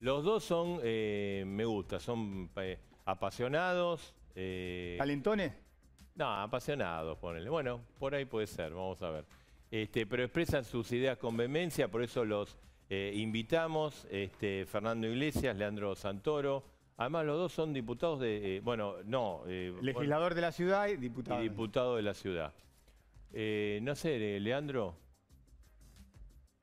Los dos son, eh, me gusta, son eh, apasionados. Eh, ¿Talentones? No, apasionados, ponele. Bueno, por ahí puede ser, vamos a ver. Este, pero expresan sus ideas con vehemencia, por eso los eh, invitamos. Este, Fernando Iglesias, Leandro Santoro. Además, los dos son diputados de... bueno, no. Legislador de la ciudad y diputado. diputado de la ciudad. no sé, Leandro,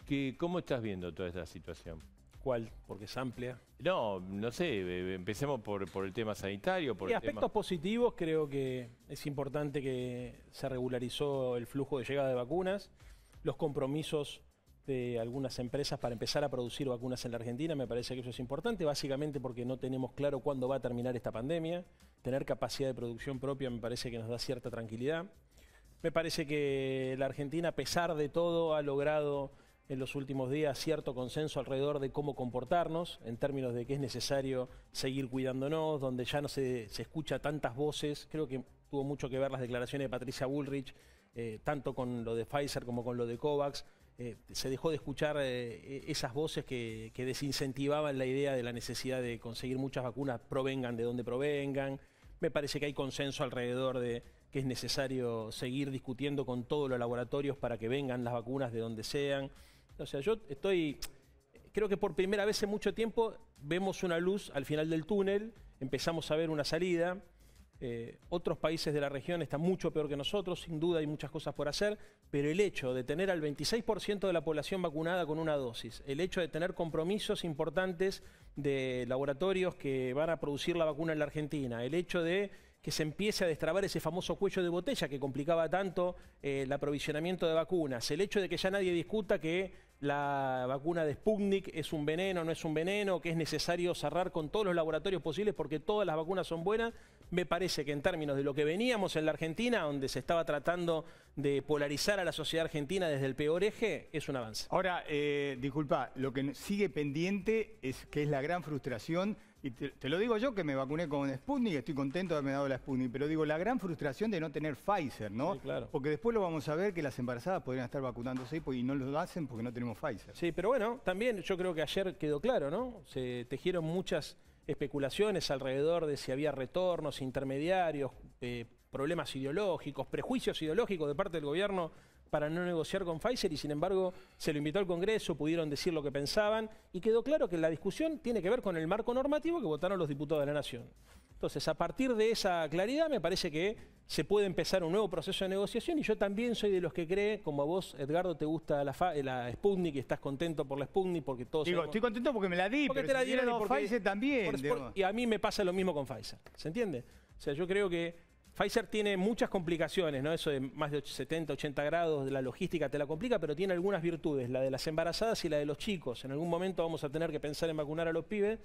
¿qué, ¿cómo estás viendo toda esta situación? ¿Cuál? Porque es amplia. No, no sé, eh, empecemos por, el tema sanitario. Por y aspectos positivos, creo que es importante que se regularizó el flujo de llegada de vacunas, los compromisos de algunas empresas para empezar a producir vacunas en la Argentina, me parece que eso es importante, básicamente porque no tenemos claro cuándo va a terminar esta pandemia, tener capacidad de producción propia me parece que nos da cierta tranquilidad. Me parece que la Argentina, a pesar de todo, ha logrado en los últimos días cierto consenso alrededor de cómo comportarnos, en términos de que es necesario seguir cuidándonos, donde ya no se, se escucha tantas voces. Creo que tuvo mucho que ver las declaraciones de Patricia Bullrich, eh, tanto con lo de Pfizer como con lo de COVAX. Eh, se dejó de escuchar eh, e-, esas voces que, que, desincentivaban la idea de la necesidad de conseguir muchas vacunas, provengan de donde provengan. Me parece que hay consenso alrededor de que es necesario seguir discutiendo con todos los laboratorios para que vengan las vacunas de donde sean. O sea, yo estoy, creo que por primera vez en mucho tiempo vemos una luz al final del túnel, empezamos a ver una salida. Eh, otros países de la región están mucho peor que nosotros, sin duda hay muchas cosas por hacer, pero el hecho de tener al 26% de la población vacunada con una dosis, el hecho de tener compromisos importantes de laboratorios que van a producir la vacuna en la Argentina, el hecho de que se empiece a destrabar ese famoso cuello de botella que complicaba tanto eh, el aprovisionamiento de vacunas, el hecho de que ya nadie discuta que la vacuna de Sputnik es un veneno, no es un veneno, que es necesario cerrar con todos los laboratorios posibles porque todas las vacunas son buenas. Me parece que en términos de lo que veníamos en la Argentina, donde se estaba tratando de polarizar a la sociedad argentina desde el peor eje, es un avance. Ahora, eh, disculpa, lo que sigue pendiente es que es la gran frustración y te, lo digo yo que me vacuné con Sputnik, estoy contento de haberme dado la Sputnik, pero digo, la gran frustración de no tener Pfizer, ¿no? Porque después lo vamos a ver que las embarazadas podrían estar vacunándose y no lo hacen porque no tenemos Pfizer. Sí, pero bueno, también yo creo que ayer quedó claro, ¿no? Se tejieron muchas especulaciones alrededor de si había retornos, intermediarios, eh, problemas ideológicos, prejuicios ideológicos de parte del gobierno para no negociar con Pfizer y sin embargo se lo invitó al Congreso, pudieron decir lo que pensaban y quedó claro que la discusión tiene que ver con el marco normativo que votaron los diputados de la Nación. Entonces, a partir de esa claridad me parece que se puede empezar un nuevo proceso de negociación y yo también soy de los que cree, como a vos, Edgardo, te gusta la, la Sputnik y estás contento por la Sputnik porque todos... Digo, estoy contento porque me la di, pero te la dieron Pfizer también. y a mí me pasa lo mismo con Pfizer, ¿se entiende? O sea, yo creo que Pfizer tiene muchas complicaciones, ¿no? Eso de más de 70, 80 grados, de la logística te la complica, pero tiene algunas virtudes, la de las embarazadas y la de los chicos. En algún momento vamos a tener que pensar en vacunar a los pibes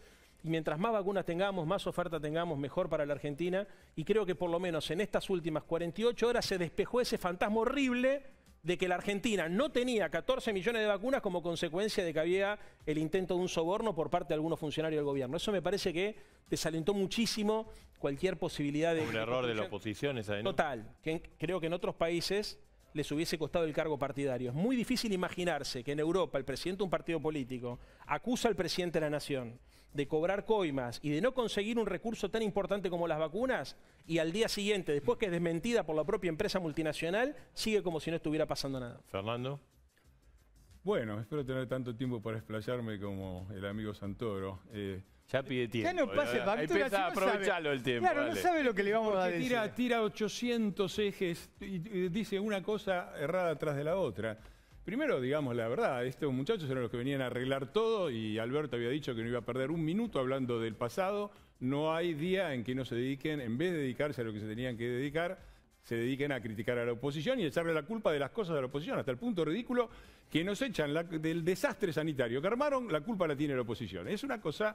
y mientras más vacunas tengamos, más oferta tengamos, mejor para la Argentina. Y creo que por lo menos en estas últimas 48 horas se despejó ese fantasma horrible de que la Argentina no tenía 14 millones de vacunas como consecuencia de que había el intento de un soborno por parte de algunos funcionarios del gobierno. Eso me parece que desalentó muchísimo cualquier posibilidad de... Un error de la oposición esa. Total. Que creo que en otros países les hubiese costado el cargo partidario. Es muy difícil imaginarse que en Europa el presidente de un partido político acusa al presidente de la nación de cobrar coimas y de no conseguir un recurso tan importante como las vacunas y al día siguiente, después que es desmentida por la propia empresa multinacional, sigue como si no estuviera pasando nada. Fernando. Bueno, espero tener tanto tiempo para explayarme como el amigo Santoro. Eh, ya pide tiempo. Ya no pase factura. a aprovecharlo el tiempo. Claro, no sabe lo que le vamos a decir. Tira, tira 800 ejes y dice una cosa errada atrás de la otra. Primero, digamos la verdad, estos muchachos eran los que venían a arreglar todo y Alberto había dicho que no iba a perder un minuto hablando del pasado. No hay día en que no se dediquen, en vez de dedicarse a lo que se tenían que dedicar, se dediquen a criticar a la oposición y echarle la culpa de las cosas a la oposición, hasta el punto ridículo que nos echan del desastre sanitario que armaron, la culpa la tiene la oposición. Es una cosa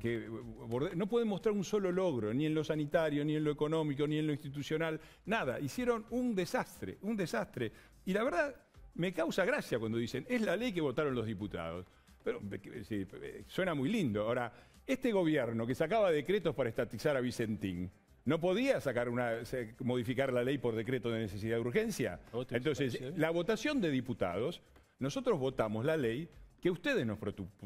que eh, no pueden mostrar un solo logro, ni en lo sanitario, ni en lo económico, ni en lo institucional, nada. Hicieron un desastre, un desastre. Y la verdad, me causa gracia cuando dicen, es la ley que votaron los diputados. Pero eh, eh, suena muy lindo. Ahora, este gobierno que sacaba decretos para estatizar a Vicentín, no podía sacar una, modificar la ley por decreto de necesidad de urgencia. Entonces, la votación de diputados, nosotros votamos la ley que ustedes nos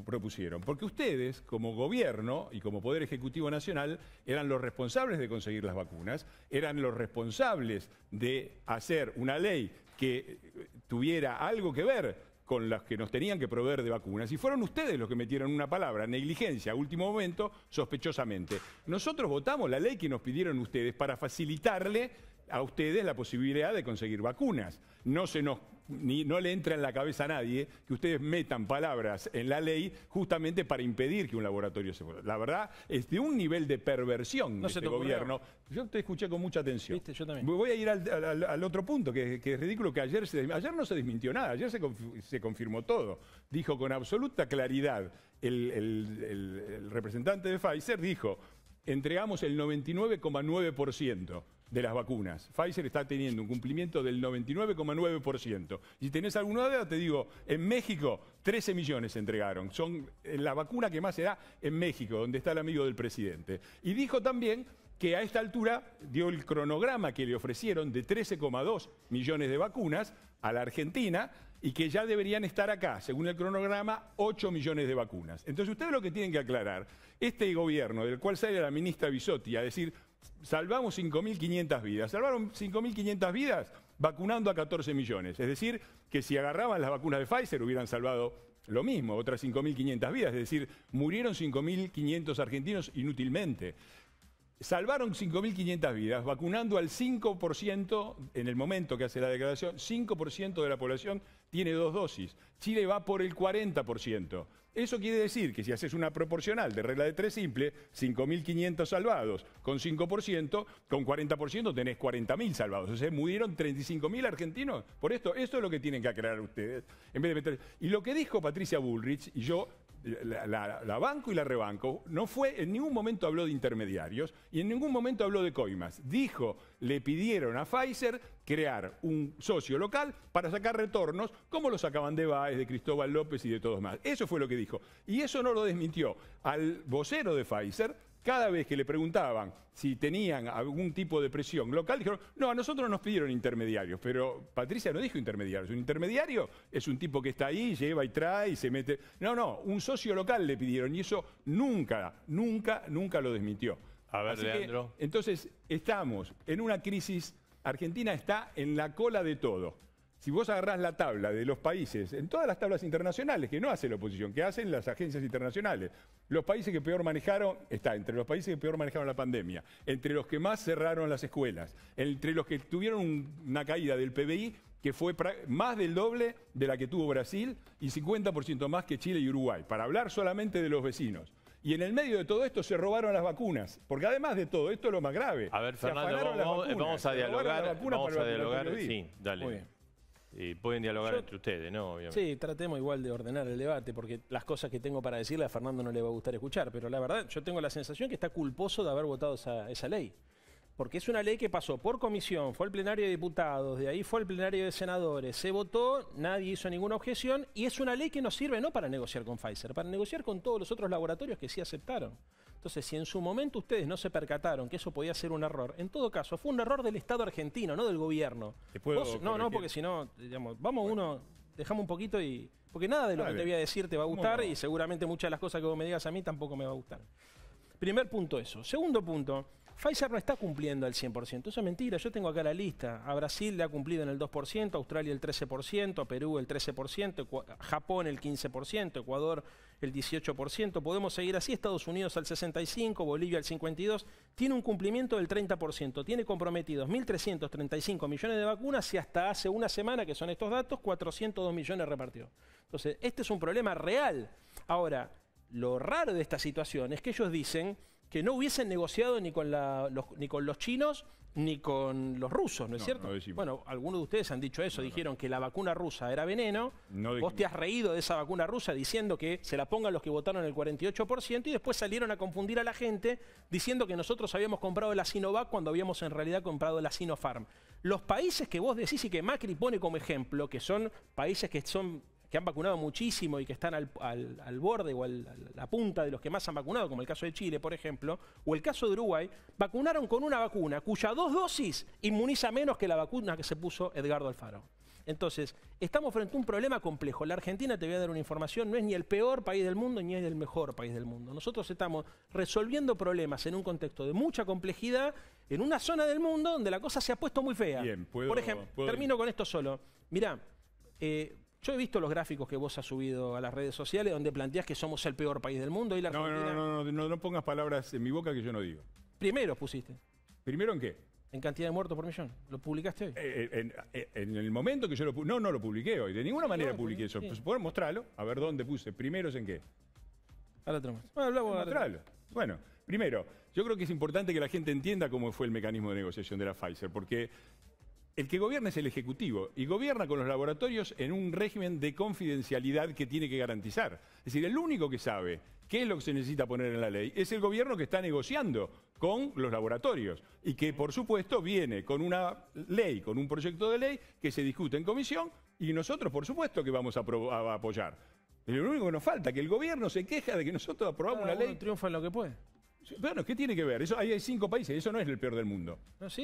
propusieron, porque ustedes, como gobierno y como Poder Ejecutivo Nacional, eran los responsables de conseguir las vacunas, eran los responsables de hacer una ley que eh, tuviera algo que ver con las que nos tenían que proveer de vacunas. Y fueron ustedes los que metieron una palabra, negligencia, último momento, sospechosamente. Nosotros votamos la ley que nos pidieron ustedes para facilitarle a ustedes la posibilidad de conseguir vacunas. No se nos no le entra en la cabeza a nadie que ustedes metan palabras en la ley justamente para impedir que un laboratorio se La verdad es de un nivel de perversión no este gobierno. Yo te escuché con mucha atención. Voy a ir al, otro punto, que, es ridículo que ayer, ayer no se desmintió nada, ayer se, confirmó todo. Dijo con absoluta claridad el, el representante de Pfizer, dijo, entregamos el 99,9% de las vacunas. Pfizer está teniendo un cumplimiento del 99,9%. Si tenés alguna duda, te digo, en México 13 millones se entregaron. Son eh, la vacuna que más se da en México, donde está el amigo del presidente. Y dijo también que a esta altura dio el cronograma que le ofrecieron de 13,2 millones de vacunas a la Argentina y que ya deberían estar acá, según el cronograma, 8 millones de vacunas. Entonces ustedes lo que tienen que aclarar, este gobierno del cual sale la ministra Bisotti a decir salvamos 5.500 vidas. Salvaron 5.500 vidas vacunando a 14 millones. Es decir, que si agarraban las vacunas de Pfizer hubieran salvado lo mismo, otras 5.500 vidas. Es decir, murieron 5.500 argentinos inútilmente. Salvaron 5.500 vidas, vacunando al 5%, en el momento que hace la declaración, 5% de la población tiene dos dosis. Chile va por el 40%. Eso quiere decir que si haces una proporcional de regla de tres simple, 5.500 salvados con 5%, con 40% tenés 40.000 salvados. O sea, murieron 35.000 argentinos por esto. Esto es lo que tienen que aclarar ustedes. En vez de meter... Y lo que dijo Patricia Bullrich, y yo la, banco y la rebanco, no fue, en ningún momento habló de intermediarios y en ningún momento habló de coimas. Dijo, le pidieron a Pfizer crear un socio local para sacar retornos, como lo sacaban de Baez, de Cristóbal López y de todos más. Eso fue lo que dijo. Y eso no lo desmintió. Al vocero de Pfizer cada vez que le preguntaban si tenían algún tipo de presión local, dijeron, no, a nosotros nos pidieron intermediarios, pero Patricia no dijo intermediarios. Un intermediario es un tipo que está ahí, lleva y trae y se mete. No, no, un socio local le pidieron y eso nunca, nunca, nunca lo desmintió. A ver, Leandro. entonces, estamos en una crisis, Argentina está en la cola de todo. Si vos agarrás la tabla de los países, en todas las tablas internacionales, que no hace la oposición, que hacen las agencias internacionales, los países que peor manejaron, está entre los países que peor manejaron la pandemia, entre los que más cerraron las escuelas, entre los que tuvieron una caída del PBI que fue más del doble de la que tuvo Brasil y 50% más que Chile y Uruguay, para hablar solamente de los vecinos. Y en el medio de todo esto se robaron las vacunas. Porque además de todo esto es lo más grave. A ver, Fernando, vamos, a dialogar. Vamos a dialogar, sí, dale. Y pueden dialogar entre ustedes, ¿no? Obviamente. Sí, tratemos igual de ordenar el debate, porque las cosas que tengo para decirle a Fernando no le va a gustar escuchar, pero la verdad, yo tengo la sensación que está culposo de haber votado esa, esa ley. Porque es una ley que pasó por comisión, fue al plenario de diputados, de ahí fue al plenario de senadores, se votó, nadie hizo ninguna objeción, y es una ley que nos sirve no para negociar con Pfizer, para negociar con todos los otros laboratorios que sí aceptaron. Entonces, si en su momento ustedes no se percataron que eso podía ser un error, en todo caso, fue un error del Estado argentino, no del gobierno. no, no, porque si no, digamos, vamos uno, dejamos un poquito y... Porque nada de lo ah, que te voy a decir te va a gustar y seguramente muchas de las cosas que vos me digas a mí tampoco me va a gustar. Primer punto eso. Segundo punto, Pfizer no está cumpliendo al 100%. Eso es mentira, yo tengo acá la lista. A Brasil le ha cumplido en el 2%, a Australia el 13%, a Perú el 13%, Japón el 15%, Ecuador el 18%. Podemos seguir así, Estados Unidos al 65%, Bolivia al 52%. Tiene un cumplimiento del 30%. Tiene comprometidos 1.335 millones de vacunas y hasta hace una semana, que son estos datos, 402 millones repartió. Entonces, este es un problema real. Ahora, lo raro de esta situación es que ellos dicen que no hubiesen negociado ni con, la, los, ni con los chinos ni con los rusos, ¿no es cierto? bueno, algunos de ustedes han dicho eso, dijeron que la vacuna rusa era veneno, vos te has reído de esa vacuna rusa diciendo que se la pongan los que votaron el 48% y después salieron a confundir a la gente diciendo que nosotros habíamos comprado la Sinovac cuando habíamos en realidad comprado la Sinopharm. Los países que vos decís y que Macri pone como ejemplo, que son países que son que han vacunado muchísimo y que están al, borde o a la punta de los que más han vacunado, como el caso de Chile, por ejemplo, o el caso de Uruguay, vacunaron con una vacuna cuya dos dosis inmuniza menos que la vacuna que se puso Edgardo Alfaro. Entonces, estamos frente a un problema complejo. La Argentina, te voy a dar una información, no es ni el peor país del mundo ni es el mejor país del mundo. Nosotros estamos resolviendo problemas en un contexto de mucha complejidad, en una zona del mundo donde la cosa se ha puesto muy fea. Por ejemplo, termino con esto solo. Mirá, eh, yo he visto los gráficos que vos has subido a las redes sociales donde planteas que somos el peor país del mundo y la no, no, no, no, no, pongas palabras en mi boca que yo no digo. Primero pusiste. ¿Primero en qué? En cantidad de muertos por millón. ¿Lo publicaste hoy? Eh, eh, eh, en, el momento que yo lo No, no lo publiqué hoy. De ninguna manera publiqué eso. Pues, pues mostrarlo? A ver dónde puse. Primeros en qué. Ahora tenemos. Bueno, Bueno, primero, yo creo que es importante que la gente entienda cómo fue el mecanismo de negociación de la Pfizer, porque el que gobierna es el Ejecutivo y gobierna con los laboratorios en un régimen de confidencialidad que tiene que garantizar. Es decir, el único que sabe qué es lo que se necesita poner en la ley es el gobierno que está negociando con los laboratorios y que, por supuesto, viene con una ley, con un proyecto de ley que se discute en comisión y nosotros, por supuesto, que vamos a, apoyar. Lo único que nos falta, es que el gobierno se queja de que nosotros aprobamos una ley. triunfa en lo que puede. Bueno, ¿qué tiene que ver? ahí hay cinco países, eso no es el peor del mundo.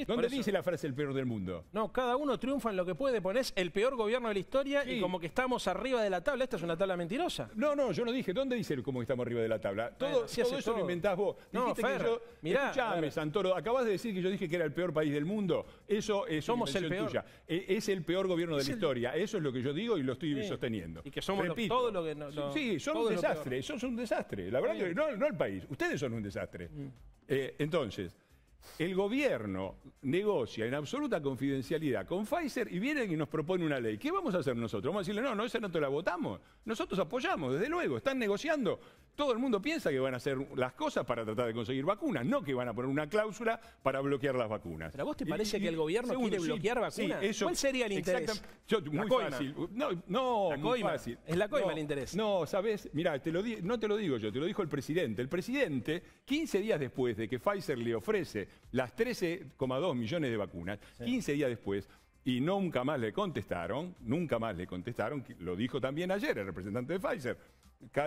¿Dónde dice la frase el peor del mundo? No, cada uno triunfa en lo que puede, Pones el peor gobierno de la historia y como que estamos arriba de la tabla, esta es una tabla mentirosa. No, no, yo no dije, ¿dónde dice como que estamos arriba de la tabla? Todo, eso lo inventás vos. No, que yo, mirá, escuchame, Santoro, acabas de decir que yo dije que era el peor país del mundo. Eso es somos el tuya. E, es el peor gobierno de la historia. Eso es lo que yo digo y lo estoy sosteniendo. Y que somos todo lo que... No, sí, son un desastre, es un desastre. La verdad que no el país, ustedes son un desastre. Mm. Eh, entonces, el gobierno negocia en absoluta confidencialidad con Pfizer y viene y nos propone una ley. ¿Qué vamos a hacer nosotros? Vamos a decirle, no, no, esa no te la votamos. Nosotros apoyamos, desde luego, están negociando. Todo el mundo piensa que van a hacer las cosas para tratar de conseguir vacunas, no que van a poner una cláusula para bloquear las vacunas. ¿Pero a vos te parece que el gobierno quiere bloquear vacunas? ¿Cuál sería el interés? muy fácil. No, Es la coima el interés. No, sabes, mirá, no te lo digo yo, te lo dijo el presidente. El presidente, 15 días después de que Pfizer le ofrece las 13,2 millones de vacunas, 15 días después, y nunca más le contestaron, nunca más le contestaron, lo dijo también ayer el representante de Pfizer,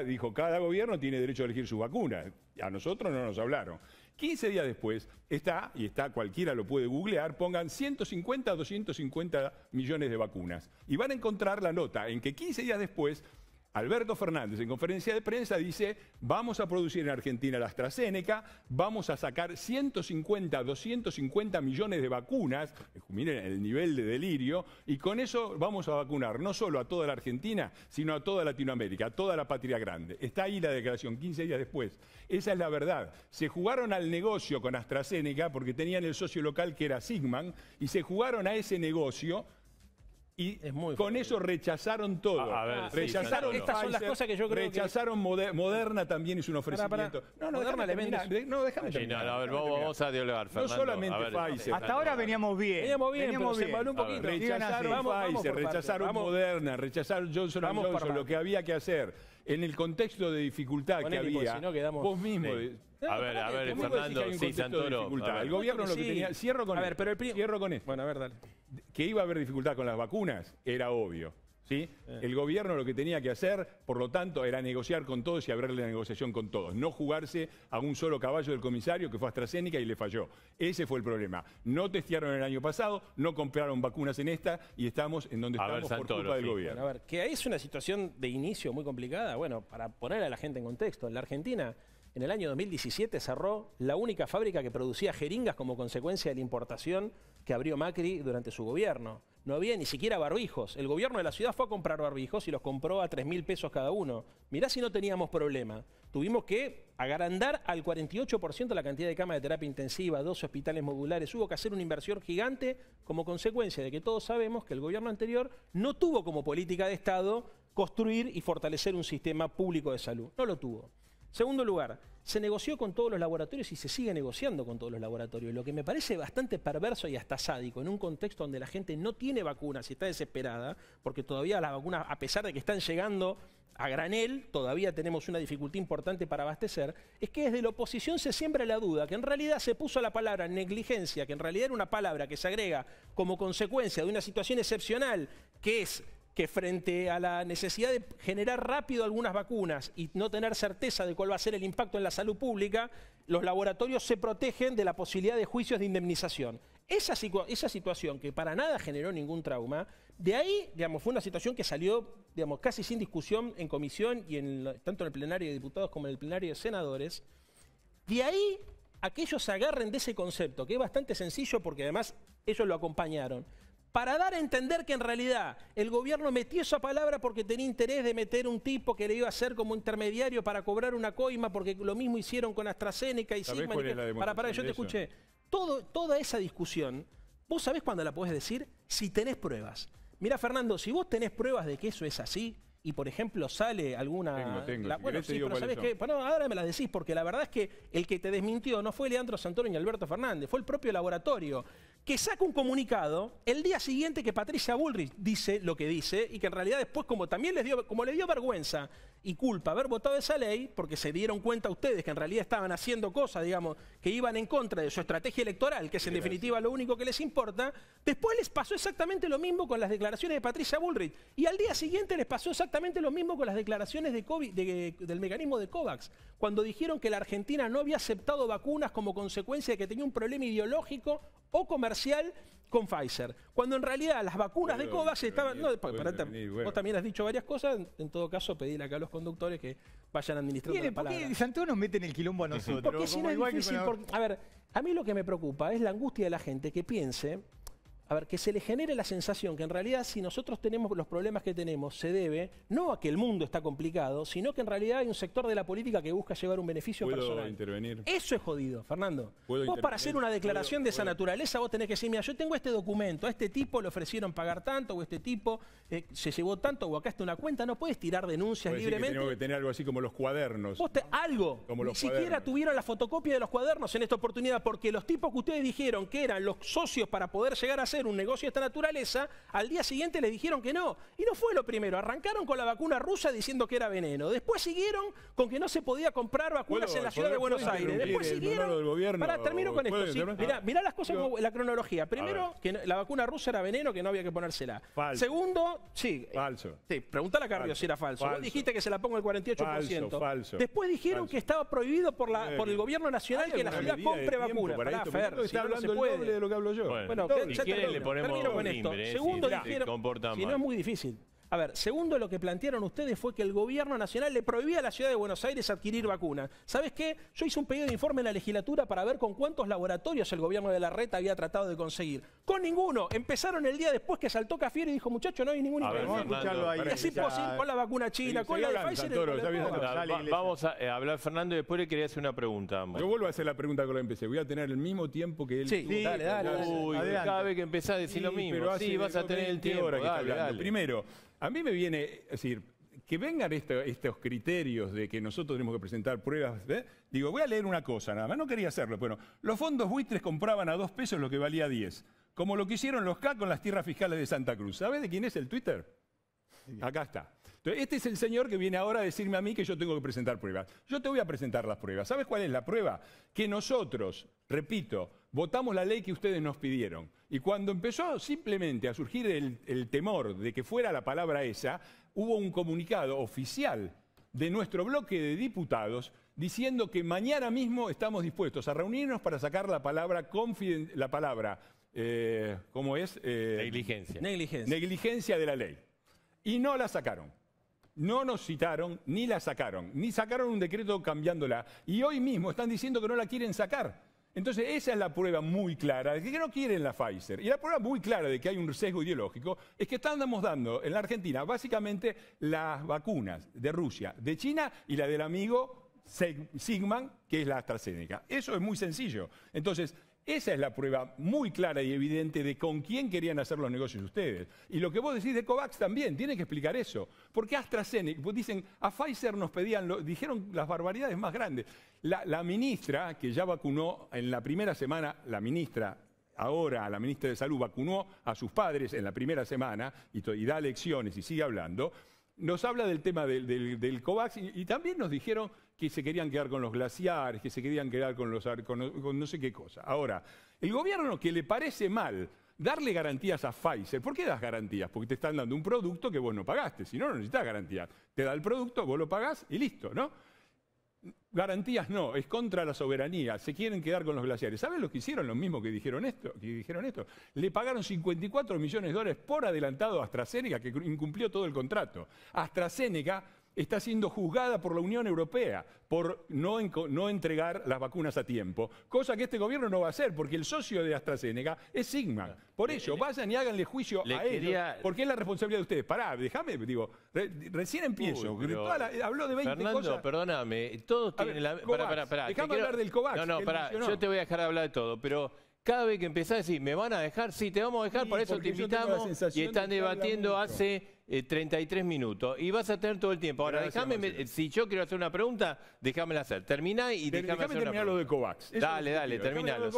dijo cada gobierno tiene derecho a elegir su vacuna, a nosotros no nos hablaron. 15 días después está, y está cualquiera lo puede googlear, pongan 150 a 250 millones de vacunas. Y van a encontrar la nota en que 15 días después Alberto Fernández en conferencia de prensa dice, vamos a producir en Argentina la AstraZeneca, vamos a sacar 150, 250 millones de vacunas, miren el nivel de delirio, y con eso vamos a vacunar no solo a toda la Argentina, sino a toda Latinoamérica, a toda la patria grande. Está ahí la declaración, 15 días después. Esa es la verdad. Se jugaron al negocio con AstraZeneca porque tenían el socio local que era Sigman, y se jugaron a ese negocio y es muy con eso rechazaron todo. A ver, rechazaron estas son las cosas que yo creo rechazaron que... rechazaron Moderna también es un ofrecimiento. No, no, Moderna déjame le No, déjame sí, no, a ver, vamos, vamos a dialogar, Fernando. No solamente Pfizer. Hasta ahora veníamos bien. Veníamos bien, pero se paró un poquito. Rechazaron Pfizer, rechazaron Moderna, rechazaron Johnson Johnson, lo que había que hacer en el contexto de dificultad que había, vos mismo... A ver, a ver, Fernando, sí, Santoro. El gobierno lo que tenía... Cierro con A ver, pero el Cierro con esto. Bueno, a ver, dale. Que iba a haber dificultad con las vacunas, era obvio. ¿sí? Eh. El gobierno lo que tenía que hacer, por lo tanto, era negociar con todos y abrir la negociación con todos. No jugarse a un solo caballo del comisario que fue AstraZeneca y le falló. Ese fue el problema. No testearon el año pasado, no compraron vacunas en esta y estamos en donde estamos por culpa del gobierno. a ver, que es una situación de inicio muy complicada. Bueno, para poner a la gente en contexto, en la Argentina... En el año 2017 cerró la única fábrica que producía jeringas como consecuencia de la importación que abrió Macri durante su gobierno. No había ni siquiera barbijos. El gobierno de la ciudad fue a comprar barbijos y los compró a 3.000 mil pesos cada uno. Mirá si no teníamos problema. Tuvimos que agrandar al 48% la cantidad de camas de terapia intensiva, dos hospitales modulares. Hubo que hacer una inversión gigante como consecuencia de que todos sabemos que el gobierno anterior no tuvo como política de Estado construir y fortalecer un sistema público de salud. No lo tuvo. Segundo lugar, se negoció con todos los laboratorios y se sigue negociando con todos los laboratorios, lo que me parece bastante perverso y hasta sádico en un contexto donde la gente no tiene vacunas y está desesperada, porque todavía las vacunas, a pesar de que están llegando a granel, todavía tenemos una dificultad importante para abastecer, es que desde la oposición se siembra la duda, que en realidad se puso la palabra negligencia, que en realidad era una palabra que se agrega como consecuencia de una situación excepcional, que es que frente a la necesidad de generar rápido algunas vacunas y no tener certeza de cuál va a ser el impacto en la salud pública, los laboratorios se protegen de la posibilidad de juicios de indemnización. Esa, situación, que para nada generó ningún trauma, de ahí, digamos, fue una situación que salió, digamos, casi sin discusión en comisión y en, tanto en el plenario de diputados como en el plenario de senadores. De ahí, aquellos agarren de ese concepto, que es bastante sencillo porque además ellos lo acompañaron para dar a entender que en realidad el gobierno metió esa palabra porque tenía interés de meter un tipo que le iba a hacer como intermediario para cobrar una coima, porque lo mismo hicieron con AstraZeneca y Sigma. Para, para, yo te escuché. Todo, toda esa discusión, vos sabés cuándo la podés decir si tenés pruebas. Mira, Fernando, si vos tenés pruebas de que eso es así, y por ejemplo sale alguna... bueno, sí, pero Bueno, ahora me las decís, porque la verdad es que el que te desmintió no fue Leandro Santoro ni Alberto Fernández, fue el propio laboratorio que saca un comunicado el día siguiente que Patricia Bullrich dice lo que dice y que en realidad después como también les dio como le dio vergüenza y culpa haber votado esa ley porque se dieron cuenta ustedes que en realidad estaban haciendo cosas, digamos, que iban en contra de su estrategia electoral, que es en definitiva lo único que les importa, después les pasó exactamente lo mismo con las declaraciones de Patricia Bullrich y al día siguiente les pasó exactamente lo mismo con las declaraciones del mecanismo de COVAX, cuando dijeron que la Argentina no había aceptado vacunas como consecuencia de que tenía un problema ideológico o comercial con Pfizer, cuando en realidad las vacunas de Covax estaban... Vos también has dicho varias cosas, en todo caso pedirle acá a los conductores que vayan administrando palabras. la palabra. Santiago nos mete en el quilombo a nosotros? a ver, a mí lo que me preocupa es la angustia de la gente que piense a ver, que se le genere la sensación que en realidad si nosotros tenemos los problemas que tenemos se debe no a que el mundo está complicado, sino que en realidad hay un sector de la política que busca llevar un beneficio personal. Eso es jodido, Fernando. Vos para hacer una declaración de esa naturaleza vos tenés que decir, mira, yo tengo este documento, a este tipo le ofrecieron pagar tanto, o este tipo eh, se llevó tanto, o acá está una cuenta, no puedes tirar denuncias libremente. Tengo que tener algo así como los cuadernos. Vos algo, como ni siquiera tuvieron la fotocopia de los cuadernos en esta oportunidad, porque los tipos que ustedes dijeron que eran los socios para poder llegar a un negocio de esta naturaleza, al día siguiente le dijeron que no. Y no fue lo primero. Arrancaron con la vacuna rusa diciendo que era veneno. Después siguieron con que no se podía comprar vacunas en la ciudad de Buenos Aires. Después siguieron... termino con esto. mirá, las cosas, la cronología. Primero, que la vacuna rusa era veneno, que no había que ponérsela. Segundo, sí. Falso. Sí, pregúntale a si era falso. Vos dijiste que se la pongo el 48%. Falso, Después dijeron que estaba prohibido por, la, por el gobierno nacional que la ciudad compre vacunas. Para, está de lo que hablo yo. Bueno, le ponemos Termino con esto. Timbre, Segundo, si dijeron, si no es muy difícil. A ver, segundo lo que plantearon ustedes fue que el gobierno nacional le prohibía a la ciudad de Buenos Aires adquirir vacunas. ¿Sabes qué? Yo hice un pedido de informe en la legislatura para ver con cuántos laboratorios el gobierno de la reta había tratado de conseguir. Con ninguno. Empezaron el día después que saltó Cafiero y dijo, muchacho, no hay ningún escucharlo Ahí, es imposible con la vacuna china, con la de Pfizer. vamos eh, a hablar, Fernando, y después le quería hacer una pregunta. Yo vuelvo a hacer la pregunta con empecé. Voy a tener el mismo tiempo que él. Sí, dale, dale. Uy, cada vez que empezás a decir lo mismo. sí, vas a tener el tiempo. Dale, dale. Primero, a mí me viene, es decir, que vengan estos criterios de que nosotros tenemos que presentar pruebas, ¿eh? digo, voy a leer una cosa nada más, no quería hacerlo. Bueno, los fondos buitres compraban a dos pesos lo que valía diez, como lo que hicieron los K con las tierras fiscales de Santa Cruz. ¿Sabes de quién es el Twitter? Acá está. Entonces, este es el señor que viene ahora a decirme a mí que yo tengo que presentar pruebas. Yo te voy a presentar las pruebas. ¿Sabes cuál es la prueba? Que nosotros, repito, votamos la ley que ustedes nos pidieron. Y cuando empezó simplemente a surgir el, temor de que fuera la palabra esa, hubo un comunicado oficial de nuestro bloque de diputados diciendo que mañana mismo estamos dispuestos a reunirnos para sacar la palabra la palabra eh, ¿cómo es? Eh, negligencia. negligencia. Negligencia de la ley. Y no la sacaron. No nos citaron, ni la sacaron, ni sacaron un decreto cambiándola. Y hoy mismo están diciendo que no la quieren sacar. Entonces, esa es la prueba muy clara de que no quieren la Pfizer. Y la prueba muy clara de que hay un sesgo ideológico es que estamos dando en la Argentina básicamente las vacunas de Rusia, de China y la del amigo Sigman, que es la AstraZeneca. Eso es muy sencillo. Entonces, esa es la prueba muy clara y evidente de con quién querían hacer los negocios ustedes. Y lo que vos decís de COVAX también, tiene que explicar eso. Porque AstraZeneca, dicen, a Pfizer nos pedían, dijeron las barbaridades más grandes. La, ministra, que ya vacunó en la primera semana, la ministra ahora la ministra de Salud vacunó a sus padres en la primera semana y, da lecciones y sigue hablando, nos habla del tema del, COVAX y, también nos dijeron que se querían quedar con los glaciares, que se querían quedar con los no sé qué cosa. Ahora, el gobierno que le parece mal darle garantías a Pfizer. ¿Por qué das garantías? Porque te están dando un producto que vos no pagaste. Si no, no necesitas garantías. Te da el producto, vos lo pagás y listo, ¿no? Garantías no, es contra la soberanía, se quieren quedar con los glaciares. ¿Saben lo que hicieron? los mismos que dijeron esto, que dijeron esto. Le pagaron 54 millones de dólares por adelantado a AstraZeneca, que incumplió todo el contrato. AstraZeneca está siendo juzgada por la Unión Europea por no, no, entregar las vacunas a tiempo, cosa que este gobierno no va a hacer porque el socio de AstraZeneca es Sigma. Por ello, vayan y háganle juicio a él porque es la responsabilidad de ustedes. Pará, déjame, digo, recién empiezo. habló de 20 Fernando, perdóname, todos tienen la... pará, hablar del COVAX. No, no, yo te voy a dejar hablar de todo, pero cada vez que empezás a decir, ¿me van a dejar? Sí, te vamos a dejar, por eso te invitamos y están debatiendo hace 33 eh, minutos y vas a tener todo el tiempo. Ahora, déjame, si yo quiero hacer una pregunta, déjamela hacer. Terminá y déjame hacer terminar lo de COVAX. dale, dale, terminalo. Sí,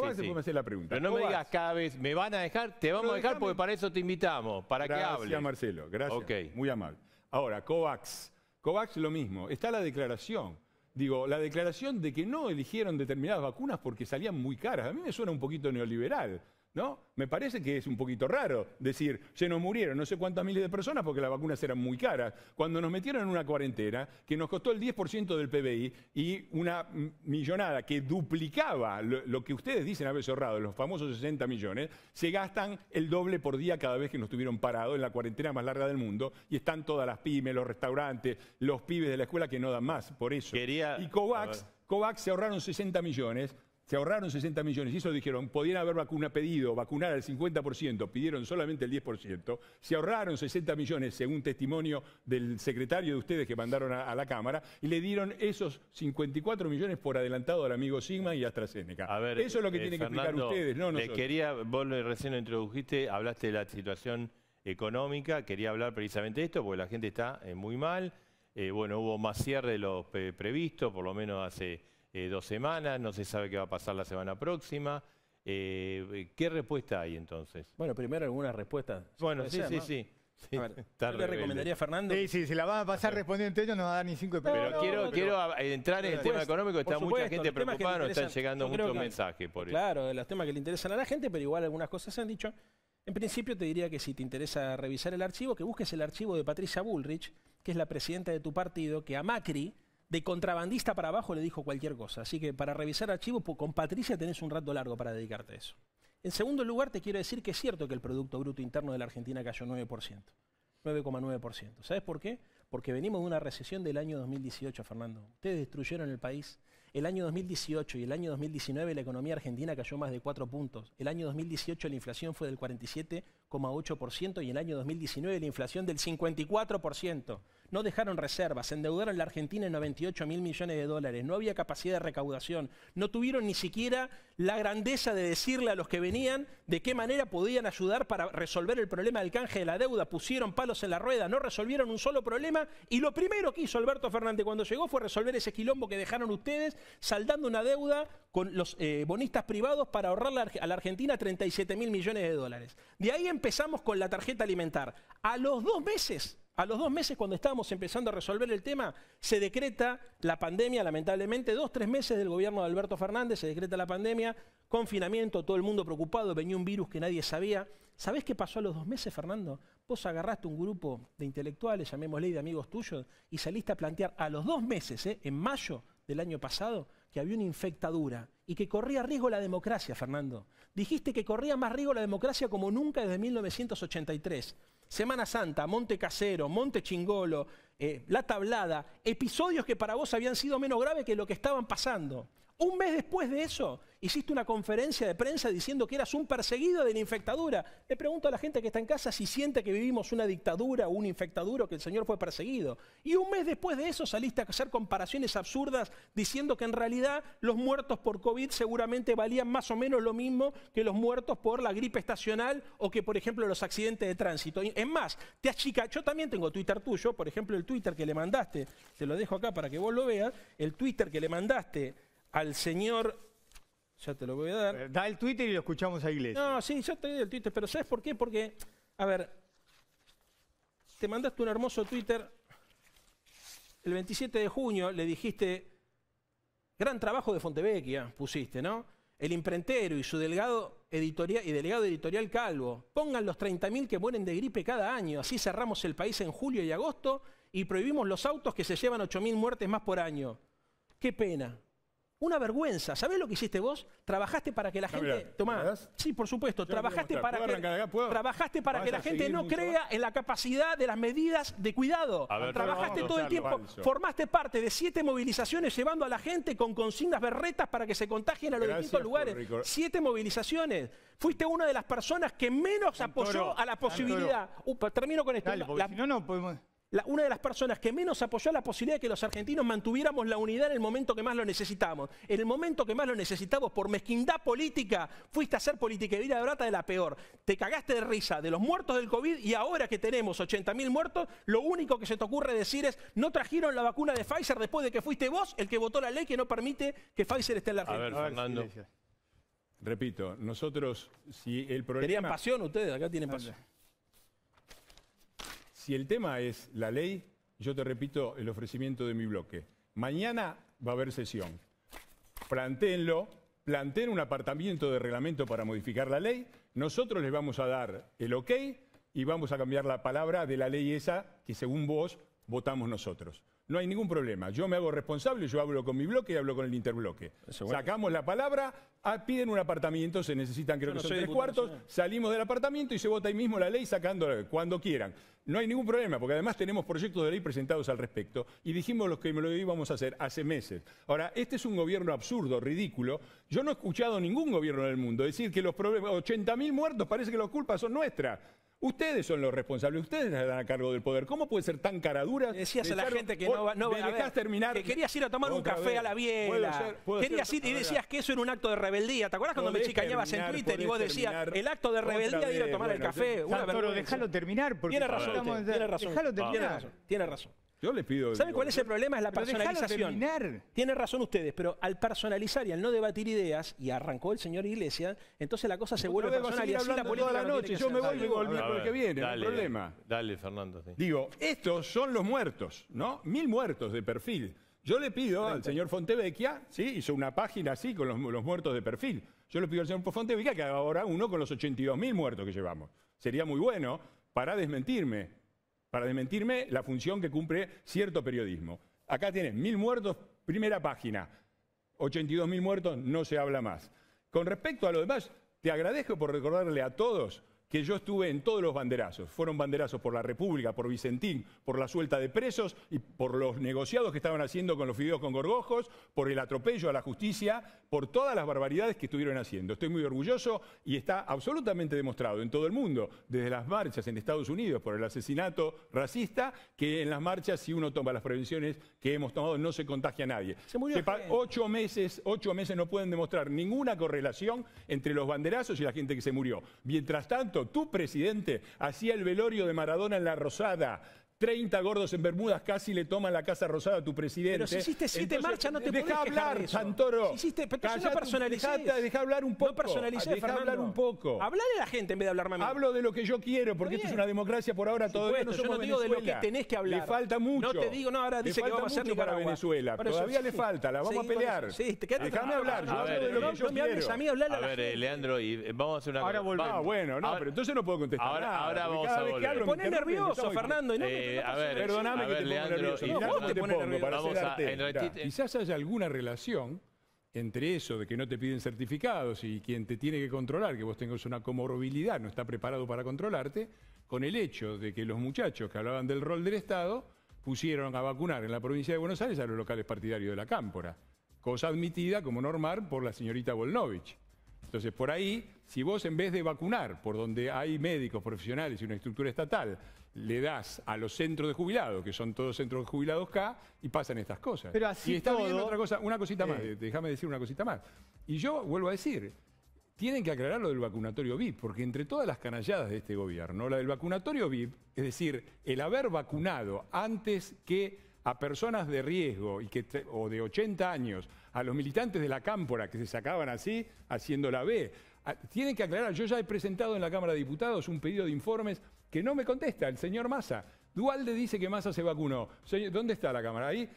Pero no me digas cada vez, me van a dejar, te vamos a dejar porque para eso te invitamos, para que hables. Gracias, Marcelo, gracias. Muy amable. Ahora, COVAX COVAX lo mismo, está la declaración. Digo, la declaración de que no eligieron determinadas vacunas porque salían muy caras. A mí me suena un poquito neoliberal. ¿No? Me parece que es un poquito raro decir, se nos murieron no sé cuántas miles de personas porque las vacunas eran muy caras. Cuando nos metieron en una cuarentena que nos costó el 10% del PBI y una millonada que duplicaba lo, que ustedes dicen haber ahorrado, los famosos 60 millones, se gastan el doble por día cada vez que nos tuvieron parados en la cuarentena más larga del mundo y están todas las pymes, los restaurantes, los pibes de la escuela que no dan más por eso. Y COVAX... COVAX se ahorraron 60 millones se ahorraron 60 millones y eso dijeron, podían haber vacuna pedido, vacunar al 50%, pidieron solamente el 10%. Se ahorraron 60 millones, según testimonio del secretario de ustedes que mandaron a, la Cámara, y le dieron esos 54 millones por adelantado al amigo Sigma y AstraZeneca. eso es lo que eh, tienen que explicar ustedes, no quería, vos recién lo introdujiste, hablaste de la situación económica, quería hablar precisamente de esto porque la gente está eh, muy mal. Eh, bueno, hubo más cierre de lo previsto, por lo menos hace eh, dos semanas, no se sabe qué va a pasar la semana próxima. Eh, ¿Qué respuesta hay entonces? Bueno, primero algunas respuestas. Bueno, sí, sí, sí, sí, recomendaría a Fernando. Sí, sí, si la va a pasar respondiendo ellos este no va a dar ni cinco de Pero quiero, quiero entrar en el tema económico, está mucha gente preocupada, no están llegando muchos mensajes por Claro, eso. Claro, los temas que le interesan a la gente, pero igual algunas cosas se han dicho. En principio te diría que si te interesa revisar el archivo, que busques el archivo de Patricia Bullrich, que es la presidenta de tu partido, que a Macri de contrabandista para abajo le dijo cualquier cosa. Así que para revisar archivos pues, con Patricia tenés un rato largo para dedicarte a eso. En segundo lugar, te quiero decir que es cierto que el Producto Bruto Interno de la Argentina cayó 9%. 9,9%. ¿Sabes por qué? Porque venimos de una recesión del año 2018, Fernando. Ustedes destruyeron el país. El año 2018 y el año 2019 la economía argentina cayó más de 4 puntos. El año 2018 la inflación fue del 47 8% y en el año 2019 la inflación del 54%. No dejaron reservas, endeudaron a la Argentina en 98 mil millones de dólares, no había capacidad de recaudación, no tuvieron ni siquiera la grandeza de decirle a los que venían de qué manera podían ayudar para resolver el problema del canje de la deuda, pusieron palos en la rueda, no resolvieron un solo problema y lo primero que hizo Alberto Fernández cuando llegó fue resolver ese quilombo que dejaron ustedes saldando una deuda con los eh, bonistas privados para ahorrarle a la Argentina 37 mil millones de dólares. De ahí empezamos con la tarjeta alimentar. A los dos meses, a los dos meses cuando estábamos empezando a resolver el tema, se decreta la pandemia, lamentablemente, dos, tres meses del gobierno de Alberto Fernández, se decreta la pandemia, confinamiento, todo el mundo preocupado, venía un virus que nadie sabía. ¿Sabés qué pasó a los dos meses, Fernando? Vos agarraste un grupo de intelectuales, llamémosle, de amigos tuyos, y saliste a plantear a los dos meses, ¿eh? en mayo del año pasado, que había una infectadura y que corría riesgo la democracia, Fernando. Dijiste que corría más riesgo la democracia como nunca desde 1983. Semana Santa, Monte Casero, Monte Chingolo, eh, La Tablada, episodios que para vos habían sido menos graves que lo que estaban pasando. Un mes después de eso, hiciste una conferencia de prensa diciendo que eras un perseguido de la infectadura. Le pregunto a la gente que está en casa si siente que vivimos una dictadura o una infectadura o que el Señor fue perseguido. Y un mes después de eso saliste a hacer comparaciones absurdas diciendo que en realidad los muertos por COVID seguramente valían más o menos lo mismo que los muertos por la gripe estacional o que, por ejemplo, los accidentes de tránsito. Es más, te achica. Yo también tengo Twitter tuyo, por ejemplo, el Twitter que le mandaste, te lo dejo acá para que vos lo veas, el Twitter que le mandaste al señor... Ya te lo voy a dar. Eh, da el Twitter y lo escuchamos a Iglesias. No, sí, ya te doy el Twitter, pero ¿sabes por qué? Porque, a ver, te mandaste un hermoso Twitter el 27 de junio, le dijiste, gran trabajo de Fontevecchia, pusiste, ¿no? El imprentero y su delgado editorial, y delegado editorial Calvo. Pongan los 30.000 que mueren de gripe cada año. Así cerramos el país en julio y agosto y prohibimos los autos que se llevan 8.000 muertes más por año. Qué pena. Una vergüenza. ¿Sabés lo que hiciste vos? Trabajaste para que la ah, gente. Sí, por supuesto. trabajaste para, que, trabajaste para que la gente no crea en la capacidad de las medidas de cuidado. trabajaste todo el tiempo. Formaste parte de siete movilizaciones llevando a la gente con consignas berretas para que se contagien a los distintos lugares. Siete movilizaciones. Fuiste una de las personas que menos apoyó a la posibilidad. termino con esto. Dale, si no, no podemos una de las personas que menos apoyó la posibilidad de que los argentinos mantuviéramos la unidad en el momento que más lo necesitamos. En el momento que más lo necesitamos, por mezquindad política, fuiste a hacer política de brata de la peor. Te cagaste de risa de los muertos del COVID y ahora que tenemos 80.000 muertos, lo único que se te ocurre decir es, no trajeron la vacuna de Pfizer después de que fuiste vos el que votó la ley que no permite que Pfizer esté en la Argentina. Repito, nosotros, si el problema... pasión ustedes, acá tienen pasión si el tema es la ley, yo te repito el ofrecimiento de mi bloque. Mañana va a haber sesión. Plantéenlo, planteen un apartamiento de reglamento para modificar la ley. Nosotros les vamos a dar el ok y vamos a cambiar la palabra de la ley esa que según vos votamos nosotros. No hay ningún problema. Yo me hago responsable, yo hablo con mi bloque y hablo con el interbloque. Sacamos la palabra, ah, piden un apartamento, se necesitan creo que son tres cuartos, salimos del apartamento y se vota ahí mismo la ley sacando cuando quieran. No hay ningún problema, porque además tenemos proyectos de ley presentados al respecto y dijimos los que me lo íbamos a hacer hace meses. Ahora, este es un gobierno absurdo, ridículo. Yo no he escuchado ningún gobierno del mundo decir que los problemas, 80.000 muertos, parece que las culpas son nuestras. Ustedes son los responsables, ustedes dan a cargo del poder. ¿Cómo puede ser tan caradura? Decías a la gente que no va, a ver, Que querías ir a tomar un café a la vieja. Querías ir y decías que eso era un acto de rebeldía. ¿Te acuerdas cuando me chicañabas en Twitter y vos decías el acto de rebeldía de ir a tomar el café? Pero déjalo terminar porque tiene razón, tiene razón. terminar. Tiene razón. Yo le pido. ¿Saben cuál es el problema? Es la personalización. Tienen razón ustedes, pero al personalizar y al no debatir ideas, y arrancó el señor Iglesias, entonces la cosa se vuelve personal y la Toda la noche, yo me voy y volví porque viene, dale, problema. Dale, Fernando. Digo, estos son los muertos, ¿no? Mil muertos de perfil. Yo le pido al señor Fontevecchia, ¿sí? hizo una página así con los, muertos de perfil. Yo le pido al señor Fontevecchia que haga ahora uno con los 82.000 muertos que llevamos. Sería muy bueno para desmentirme para desmentirme la función que cumple cierto periodismo. Acá tienen mil muertos, primera página. 82 mil muertos, no se habla más. Con respecto a lo demás, te agradezco por recordarle a todos que yo estuve en todos los banderazos. Fueron banderazos por la República, por Vicentín, por la suelta de presos y por los negociados que estaban haciendo con los fideos con gorgojos, por el atropello a la justicia, por todas las barbaridades que estuvieron haciendo. Estoy muy orgulloso y está absolutamente demostrado en todo el mundo, desde las marchas en Estados Unidos por el asesinato racista, que en las marchas, si uno toma las prevenciones que hemos tomado no se contagia a nadie. ocho, meses, ocho meses no pueden demostrar ninguna correlación entre los banderazos y la gente que se murió. Mientras tanto, tu presidente hacía el velorio de Maradona en La Rosada 30 gordos en Bermudas casi le toman la Casa Rosada a tu presidente. Pero si hiciste siete marchas, no te deja podés hablar, de Santoro. Si hiciste, pero callate, no personalicés. Dejá, hablar un poco. No personalicés, Dejá hablar un poco. Hablale a la gente en vez de hablarme a mí. Hablo de lo que yo quiero, porque esto es una democracia por ahora. todo todavía no somos yo no digo de lo que tenés que hablar. Le falta mucho. No te digo, no, ahora dice que vamos a hacer para Venezuela. Pero todavía le falta, la vamos a pelear. Sí, te Déjame hablar, yo hablo de lo que yo quiero. a mí, A ver, Leandro, y vamos a hacer una Ahora volvemos. Ah, bueno, no, pero entonces no puedo contestar Ahora vamos a volver. nervioso, Fernando, y no eh, eh, a ver, perdóname que te Leandro, Quizás haya alguna relación entre eso de que no te piden certificados y quien te tiene que controlar, que vos tengas una comorbilidad, no está preparado para controlarte, con el hecho de que los muchachos que hablaban del rol del Estado pusieron a vacunar en la provincia de Buenos Aires a los locales partidarios de la Cámpora, cosa admitida como normal por la señorita Volnovich. Entonces, por ahí, si vos en vez de vacunar por donde hay médicos profesionales y una estructura estatal, le das a los centros de jubilados, que son todos centros de jubilados acá, y pasan estas cosas. Pero así y está otra cosa, una cosita más, eh. déjame decir una cosita más. Y yo vuelvo a decir, tienen que aclarar lo del vacunatorio VIP, porque entre todas las canalladas de este gobierno, la del vacunatorio VIP, es decir, el haber vacunado antes que a personas de riesgo y que, o de 80 años, a los militantes de la cámpora que se sacaban así, haciendo la B. Tienen que aclarar, yo ya he presentado en la Cámara de Diputados un pedido de informes que no me contesta, el señor Massa. Dualde dice que Massa se vacunó. ¿Dónde está la cámara? Ahí.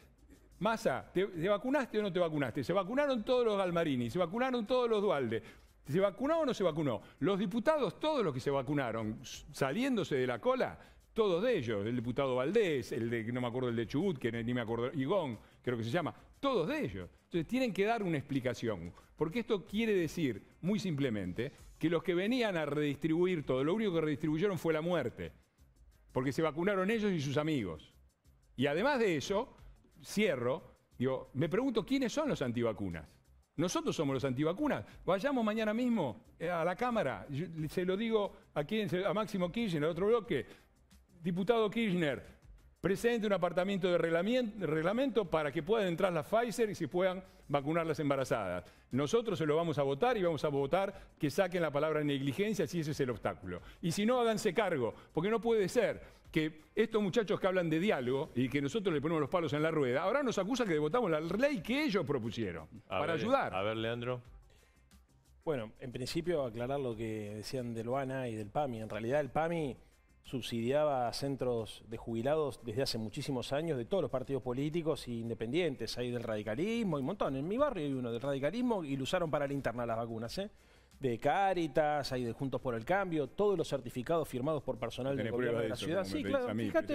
Massa, ¿te, vacunaste o no te vacunaste? Se vacunaron todos los Galmarini, se vacunaron todos los Dualde. ¿Se vacunó o no se vacunó? Los diputados, todos los que se vacunaron, saliéndose de la cola, todos de ellos, el diputado Valdés, el de, no me acuerdo, el de Chubut, que ni me acuerdo, Igón, creo que se llama, todos de ellos. Entonces tienen que dar una explicación, porque esto quiere decir, muy simplemente, que los que venían a redistribuir todo, lo único que redistribuyeron fue la muerte, porque se vacunaron ellos y sus amigos. Y además de eso, cierro, digo, me pregunto quiénes son los antivacunas. Nosotros somos los antivacunas. Vayamos mañana mismo eh, a la Cámara. se lo digo aquí a Máximo Kirchner, al otro bloque. Diputado Kirchner, presente un apartamento de reglamento para que puedan entrar las Pfizer y se puedan vacunar las embarazadas. Nosotros se lo vamos a votar y vamos a votar que saquen la palabra negligencia si ese es el obstáculo. Y si no, háganse cargo, porque no puede ser que estos muchachos que hablan de diálogo y que nosotros le ponemos los palos en la rueda, ahora nos acusan que votamos la ley que ellos propusieron para ayudar. A ver, Leandro. Bueno, en principio aclarar lo que decían de Luana y del PAMI. En realidad el PAMI subsidiaba a centros de jubilados desde hace muchísimos años de todos los partidos políticos e independientes. Hay del radicalismo y un montón. En mi barrio hay uno del radicalismo y lo usaron para la interna las vacunas. ¿eh? de Caritas hay de Juntos por el Cambio, todos los certificados firmados por personal del gobierno de, la ciudad. Sí, claro, fíjate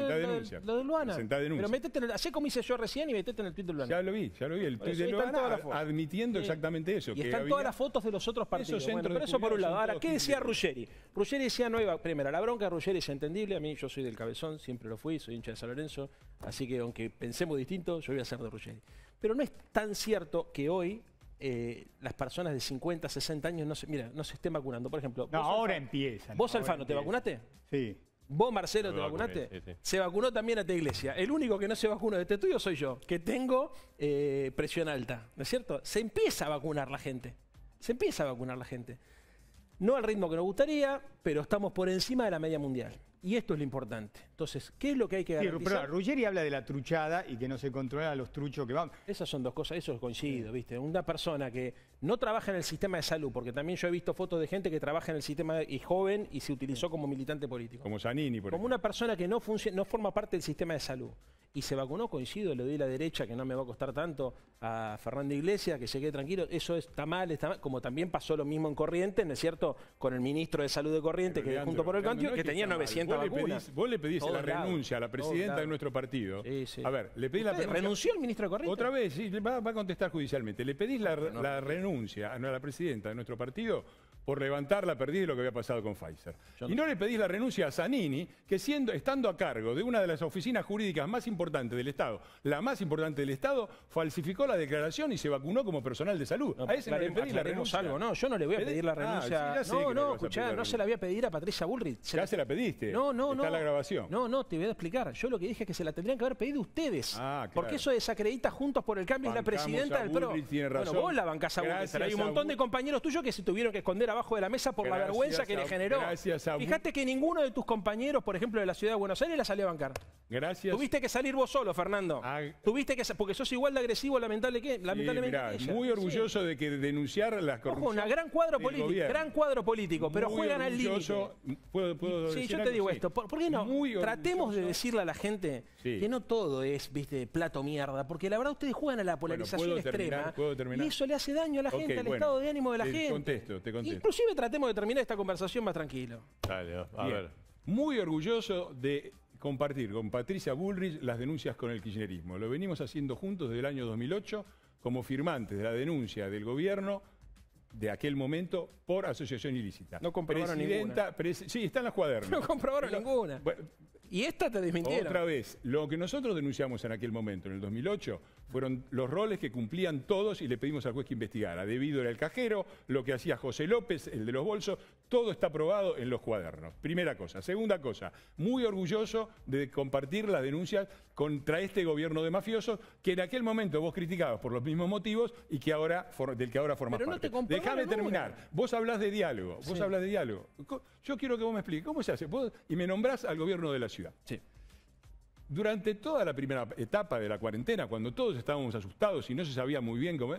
lo, de Luana. Pero metete en el, así como hice yo recién y metete en el tuit de Luana. Ya lo vi, ya lo vi, el tuit de Luana admitiendo exactamente eso. Y están todas las fotos de los otros partidos. pero eso por un lado. Ahora, ¿qué decía Ruggeri? Ruggeri decía no iba, primero, la bronca de Ruggeri es entendible, a mí yo soy del cabezón, siempre lo fui, soy hincha de San Lorenzo, así que aunque pensemos distinto, yo voy a ser de Ruggeri. Pero no es tan cierto que hoy eh, las personas de 50, 60 años no se, mira, no se estén vacunando. Por ejemplo. ahora Alfano, ¿Vos, Alfano, te vacunaste? Sí. ¿Vos, Marcelo, te vacunaste? Se vacunó también a esta iglesia. El único que no se vacunó de este estudio soy yo, que tengo eh, presión alta. ¿No es cierto? Se empieza a vacunar la gente. Se empieza a vacunar la gente. No al ritmo que nos gustaría, pero estamos por encima de la media mundial. Y esto es lo importante. Entonces, ¿qué es lo que hay que garantizar? pero Ruggeri habla de la truchada y que no se controla a los truchos que van. Esas son dos cosas, eso es coincido, ¿viste? Una persona que no trabaja en el sistema de salud, porque también yo he visto fotos de gente que trabaja en el sistema y joven y se utilizó como militante político. Como Zanini, por ejemplo. Como una persona que no, no forma parte del sistema de salud. Y se vacunó, coincido, le doy la derecha, que no me va a costar tanto, a Fernando Iglesias, que se quede tranquilo. Eso está mal, está mal. Como también pasó lo mismo en Corrientes, ¿no es cierto? Con el ministro de Salud de Corrientes, que Leandro, junto por el cantio, que, tenía 900 Vos le la renuncia a la presidenta de nuestro partido. A ver, le pedís la ¿Renunció el ministro Correa? Otra vez, sí, va, a contestar judicialmente. ¿Le pedís la, no, la renuncia a la presidenta de nuestro partido? por levantar la perdida de lo que había pasado con Pfizer. y no le pedís la renuncia a Zanini, que siendo, estando a cargo de una de las oficinas jurídicas más importantes del Estado, la más importante del Estado, falsificó la declaración y se vacunó como personal de salud. a ese le pedís la renuncia. Algo, no, yo no le voy a pedir la ah, renuncia. no, no, escuchá, no se la voy a pedir a Patricia Bullrich. ya la... se la pediste. No, no, Está la grabación. No, no, te voy a explicar. Yo lo que dije es que se la tendrían que haber pedido ustedes. Ah, claro. Porque eso desacredita Juntos por el Cambio y la presidenta del PRO. Tiene razón. Bueno, vos la a Bullrich. Hay un montón de compañeros tuyos que se tuvieron que esconder a abajo de la mesa por la vergüenza que le generó. Gracias Fíjate que ninguno de tus compañeros, por ejemplo, de la ciudad de Buenos Aires, la salió a bancar. Gracias. Tuviste que salir vos solo, Fernando. Ah. Tuviste que porque sos igual de agresivo, lamentable que, lamentablemente. Muy orgulloso de que denunciar las corrupciones. una gran cuadro político, gran cuadro político, pero juegan al límite. sí, yo te digo esto. ¿Por, qué no? Tratemos de decirle a la gente que no todo es, viste, plato mierda, porque la verdad ustedes juegan a la polarización extrema y eso le hace daño a la gente, al estado de ánimo de la gente. te Contesto, te contesto. Inclusive tratemos de terminar esta conversación más tranquilo. Dale, a ver. Muy orgulloso de compartir con Patricia Bullrich las denuncias con el kirchnerismo. Lo venimos haciendo juntos desde el año 2008 como firmantes de la denuncia del gobierno de aquel momento por asociación ilícita. No comprobaron ninguna. sí, están las cuadernos. No comprobaron ninguna. y esta te desmintieron. Otra vez, lo que nosotros denunciamos en aquel momento, en el 2008, fueron los roles que cumplían todos y le pedimos al juez que investigara. Debido era el cajero, lo que hacía José López, el de los bolsos, todo está probado en los cuadernos. Primera cosa. Segunda cosa, muy orgulloso de compartir las denuncias contra este gobierno de mafiosos que en aquel momento vos criticabas por los mismos motivos y que ahora del que ahora formas parte. No Dejame terminar. Vos hablás de diálogo, vos hablas de diálogo. Yo quiero que vos me expliques, ¿cómo se hace? y me nombrás al gobierno de la ciudad. Sí. Durante toda la primera etapa de la cuarentena, cuando todos estábamos asustados y no se sabía muy bien cómo...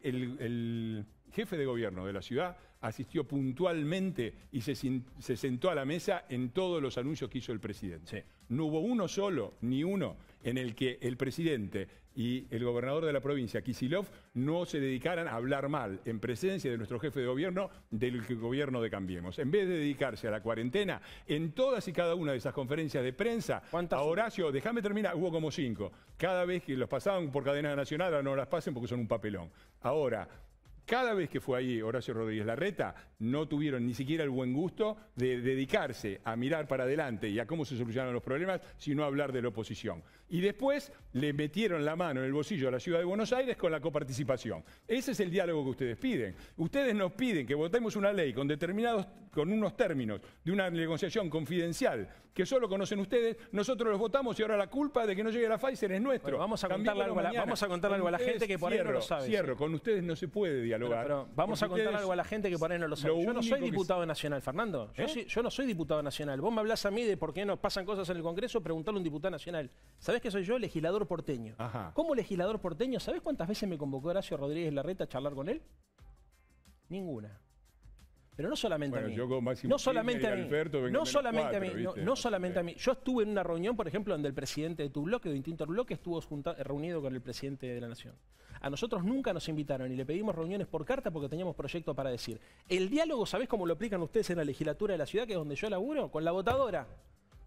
El, jefe de gobierno de la ciudad asistió puntualmente y se, sentó a la mesa en todos los anuncios que hizo el presidente. No hubo uno solo, ni uno, en el que el presidente y el gobernador de la provincia, Kisilov, no se dedicaran a hablar mal en presencia de nuestro jefe de gobierno del gobierno de Cambiemos. En vez de dedicarse a la cuarentena, en todas y cada una de esas conferencias de prensa, a Horacio, déjame terminar, hubo como cinco. Cada vez que los pasaban por cadena nacional, ahora no las pasen porque son un papelón. Ahora, cada vez que fue ahí Horacio Rodríguez Larreta, no tuvieron ni siquiera el buen gusto de dedicarse a mirar para adelante y a cómo se solucionaron los problemas, sino a hablar de la oposición. Y después le metieron la mano en el bolsillo a la ciudad de Buenos Aires con la coparticipación. Ese es el diálogo que ustedes piden. Ustedes nos piden que votemos una ley con determinados, con unos términos de una negociación confidencial que solo conocen ustedes, nosotros los votamos y ahora la culpa de que no llegue la Pfizer es nuestro vamos, a contarle algo vamos a contar algo a la gente que por ahí no lo sabe. Cierro, con ustedes no se puede dialogar. vamos a contar algo a la gente que por ahí no lo sabe. yo no soy diputado nacional, Fernando. ¿Eh? Yo, no soy diputado nacional. Vos me hablás a mí de por qué nos pasan cosas en el Congreso, preguntarle a un diputado nacional. ¿Sabés que soy yo? Legislador porteño. Ajá. Como legislador porteño, ¿sabés cuántas veces me convocó Horacio Rodríguez Larreta a charlar con él? Ninguna. Pero no solamente a mí. no solamente a mí. no solamente a mí. No, solamente a mí. Yo estuve en una reunión, por ejemplo, donde el presidente de tu bloque, de distinto bloque, estuvo reunido con el presidente de la Nación. A nosotros nunca nos invitaron y le pedimos reuniones por carta porque teníamos proyectos para decir. El diálogo, ¿sabés cómo lo aplican ustedes en la legislatura de la ciudad, que es donde yo laburo? Con la votadora.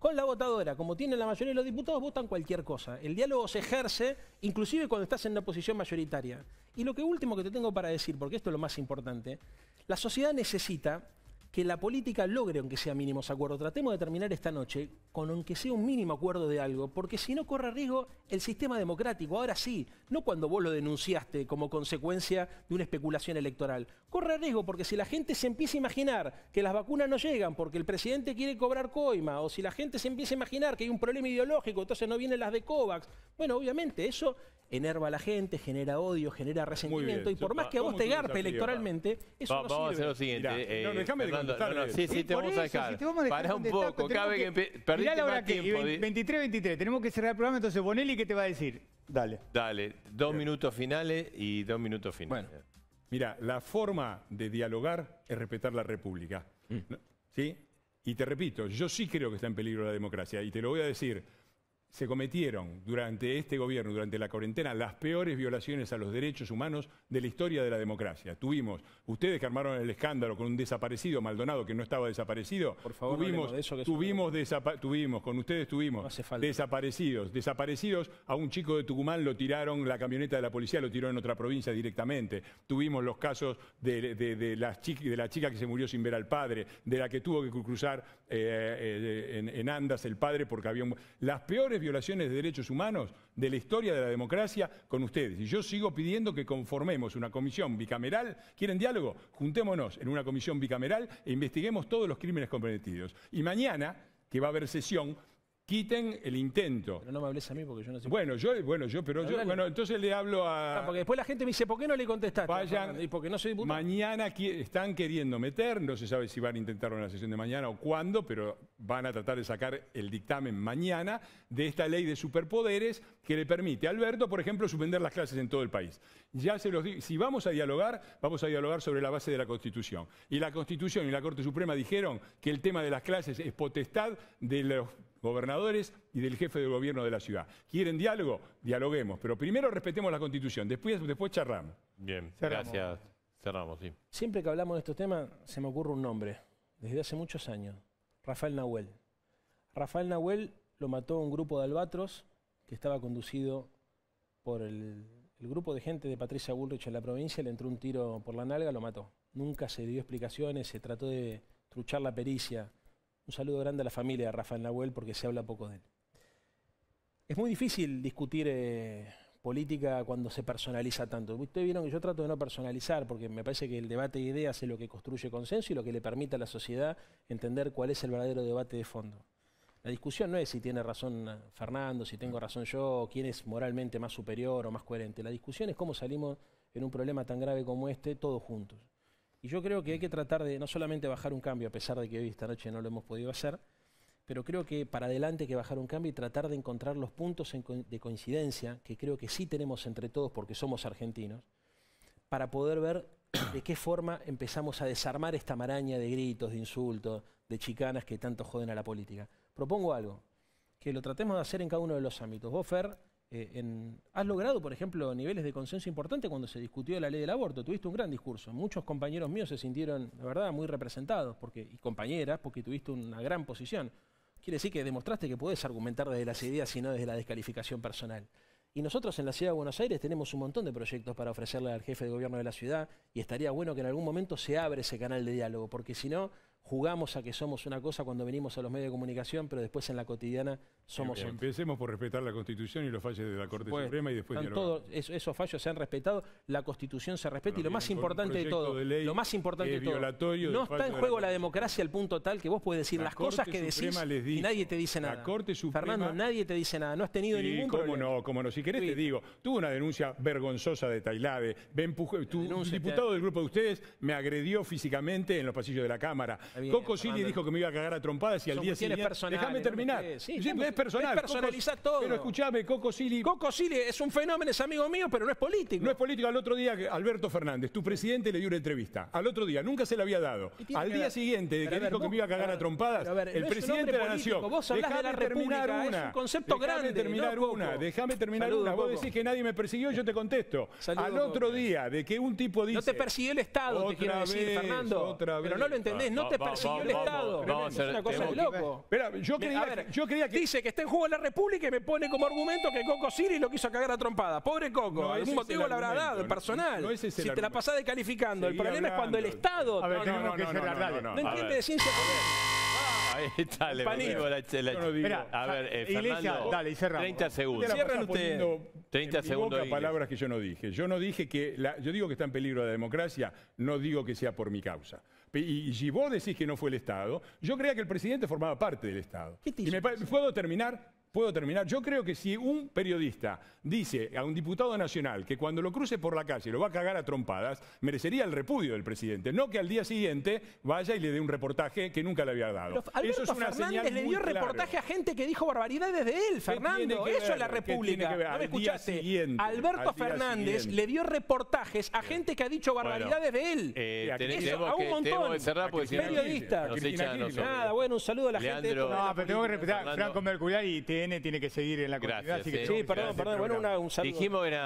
Con la votadora, como tienen la mayoría de los diputados, votan cualquier cosa. El diálogo se ejerce, inclusive cuando estás en una posición mayoritaria. Y lo que último que te tengo para decir, porque esto es lo más importante, la sociedad necesita que la política logre, aunque sea mínimos acuerdos. Tratemos de terminar esta noche con aunque sea un mínimo acuerdo de algo, porque si no corre riesgo el sistema democrático. Ahora sí, no cuando vos lo denunciaste como consecuencia de una especulación electoral. Corre riesgo porque si la gente se empieza a imaginar que las vacunas no llegan porque el presidente quiere cobrar coima, o si la gente se empieza a imaginar que hay un problema ideológico, entonces no vienen las de COVAX. Bueno, obviamente, eso enerva a la gente, genera odio, genera resentimiento, y por más que a vos te garpe electoralmente, eso va, no vamos a hacer lo siguiente. Eh, no, sí, sí, te vamos a dejar. Pará un poco, cabe que... 23-23, tenemos que cerrar el programa, entonces Bonelli, ¿qué te va a decir? Dale. Dale, dos minutos finales y dos minutos finales. mira, la forma de dialogar es respetar la República. Mm. ¿Sí? Y te repito, yo sí creo que está en peligro la democracia, y te lo voy a decir se cometieron durante este gobierno, durante la cuarentena, las peores violaciones a los derechos humanos de la historia de la democracia. Tuvimos, ustedes que armaron el escándalo con un desaparecido, Maldonado, que no estaba desaparecido, Por favor, tuvimos, tuvimos, con ustedes tuvimos desaparecidos, desaparecidos, a un chico de Tucumán lo tiraron, la camioneta de la policía lo tiró en otra provincia directamente, tuvimos los casos de, la chica que se murió sin ver al padre, de la que tuvo que cruzar eh, eh, en, Andas el padre porque había... Un... Las peores violaciones de derechos humanos de la historia de la democracia con ustedes. Y yo sigo pidiendo que conformemos una comisión bicameral. ¿Quieren diálogo? Juntémonos en una comisión bicameral e investiguemos todos los crímenes cometidos. Y mañana, que va a haber sesión, quiten el intento. Pero no me hables a mí porque yo no sé. Bueno, yo, bueno, yo, pero yo, bueno, entonces le hablo a. Ah, porque después la gente me dice, ¿por qué no le contestaste? Vayan, y porque no soy diputado. Mañana están queriendo meter, no se sabe si van a intentar una sesión de mañana o cuándo, pero van a tratar de sacar el dictamen mañana de esta ley de superpoderes que le permite a Alberto, por ejemplo, suspender las clases en todo el país. Ya se los digo, si vamos a dialogar, vamos a dialogar sobre la base de la Constitución. Y la Constitución y la Corte Suprema dijeron que el tema de las clases es potestad de los gobernadores y del jefe de gobierno de la ciudad. ¿Quieren diálogo? Dialoguemos, pero primero respetemos la Constitución, después, después Bien, gracias. Cerramos, sí. Siempre que hablamos de estos temas se me ocurre un nombre, desde hace muchos años, Rafael Nahuel. Rafael Nahuel lo mató un grupo de albatros que estaba conducido por el, el grupo de gente de Patricia Bullrich en la provincia, le entró un tiro por la nalga, lo mató. Nunca se dio explicaciones, se trató de truchar la pericia. Un saludo grande a la familia de Rafael Nahuel porque se habla poco de él. Es muy difícil discutir eh, política cuando se personaliza tanto. Ustedes vieron que yo trato de no personalizar porque me parece que el debate de ideas es lo que construye consenso y lo que le permite a la sociedad entender cuál es el verdadero debate de fondo. La discusión no es si tiene razón Fernando, si tengo razón yo, quién es moralmente más superior o más coherente. La discusión es cómo salimos en un problema tan grave como este todos juntos. Y yo creo que hay que tratar de no solamente bajar un cambio, a pesar de que hoy esta noche no lo hemos podido hacer, pero creo que para adelante hay que bajar un cambio y tratar de encontrar los puntos de coincidencia, que creo que sí tenemos entre todos porque somos argentinos, para poder ver de qué forma empezamos a desarmar esta maraña de gritos, de insultos, de chicanas que tanto joden a la política. Propongo algo, que lo tratemos de hacer en cada uno de los ámbitos. Eh, has logrado, por ejemplo, niveles de consenso importante cuando se discutió la ley del aborto. Tuviste un gran discurso. Muchos compañeros míos se sintieron, la verdad, muy representados porque, y compañeras porque tuviste una gran posición. Quiere decir que demostraste que puedes argumentar desde las ideas y no desde la descalificación personal. Y nosotros en la Ciudad de Buenos Aires tenemos un montón de proyectos para ofrecerle al jefe de gobierno de la ciudad y estaría bueno que en algún momento se abra ese canal de diálogo, porque si no, jugamos a que somos una cosa cuando venimos a los medios de comunicación, pero después en la cotidiana Empecemos por respetar la Constitución y los fallos de la Corte Suprema y después todos esos fallos se han respetado, la Constitución se respeta y lo más, importante de todo, lo más importante de todo, no está en juego la, democracia al punto tal que vos puedes decir las cosas que decís y nadie te dice nada. La Corte Suprema, Fernando, nadie te dice nada, no has tenido sí, ningún cómo no, cómo no, si querés te digo, tuvo una denuncia vergonzosa de Tailade, tu diputado del grupo de ustedes me agredió físicamente en los pasillos de la Cámara. Coco Silly dijo que me iba a cagar a trompadas y al día siguiente... Déjame terminar es todo. Pero escuchame, Coco Sili. Coco es un fenómeno, es amigo mío, pero no es político. No es político. Al otro día, Alberto Fernández, tu presidente, le dio una entrevista. Al otro día, nunca se la había dado. Al día siguiente, de que dijo que me iba a cagar a, trompadas, el presidente de la Nación. Vos de la República, es un concepto terminar una, déjame terminar una. Vos decís que nadie me persiguió, yo te contesto. Al otro día, de que un tipo dice... No te persiguió el Estado, te quiero decir, Fernando. Pero no lo entendés, no te persiguió el Estado. Es una cosa de loco. Yo quería que que está en juego la República y me pone como argumento que Coco Siri lo quiso cagar a trompada. Pobre Coco, algún motivo la habrá dado, personal. si te la pasas descalificando. el problema es cuando el Estado. no, no, no, no, no, entiende de ciencia ahí está, le la, A ver, eh, dale, 30 segundos. Usted 30 segundos, palabras que yo no dije. Yo no dije que yo digo que está en peligro la democracia, no digo que sea por mi causa. Y, si vos decís que no fue el Estado, yo creía que el presidente formaba parte del Estado. y me puedo terminar Puedo terminar. Yo creo que si un periodista dice a un diputado nacional que cuando lo cruce por la calle lo va a cagar a trompadas, merecería el repudio del presidente. No que al día siguiente vaya y le dé un reportaje que nunca le había dado. Alberto Fernández le dio reportaje a gente que dijo barbaridades de él, Fernando. Eso es la República. No me escuchaste. Alberto Fernández le dio reportajes a gente que ha dicho barbaridades de él. Eso, eh, a un montón. Periodistas. Nada, bueno, un saludo a la gente. No, pero tengo que respetar Franco Mercurial y te tiene que seguir en la continuidad. sí, perdón, perdón. Bueno, una, un saludo.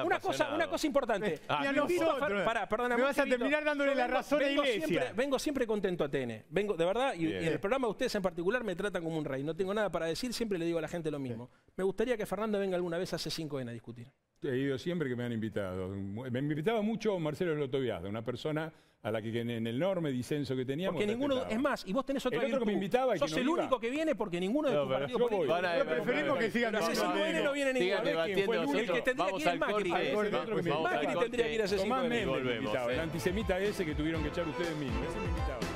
una cosa, una cosa importante. Eh, ah, me vas a terminar dándole la razón a Iglesia. vengo siempre contento a TN. Vengo, de verdad, y, en el programa ustedes en particular me tratan como un rey. No tengo nada para decir, siempre le digo a la gente lo mismo. Me gustaría que Fernando venga alguna vez hace C5N a discutir. He ido siempre que me han invitado. Me invitaba mucho Marcelo lotoviado una persona a la que en el enorme disenso que teníamos. Porque ninguno, es más, y vos tenés otra el otro que me invitaba y Sos que no el único que viene porque ninguno de no, tus partidos políticos. voy. Yo preferimos que sigan no, no, no viene ninguno. el, que tendría que ir es Macri. Macri tendría que ir a ese El antisemita ese que tuvieron que echar ustedes mismos. Ese me invitaba.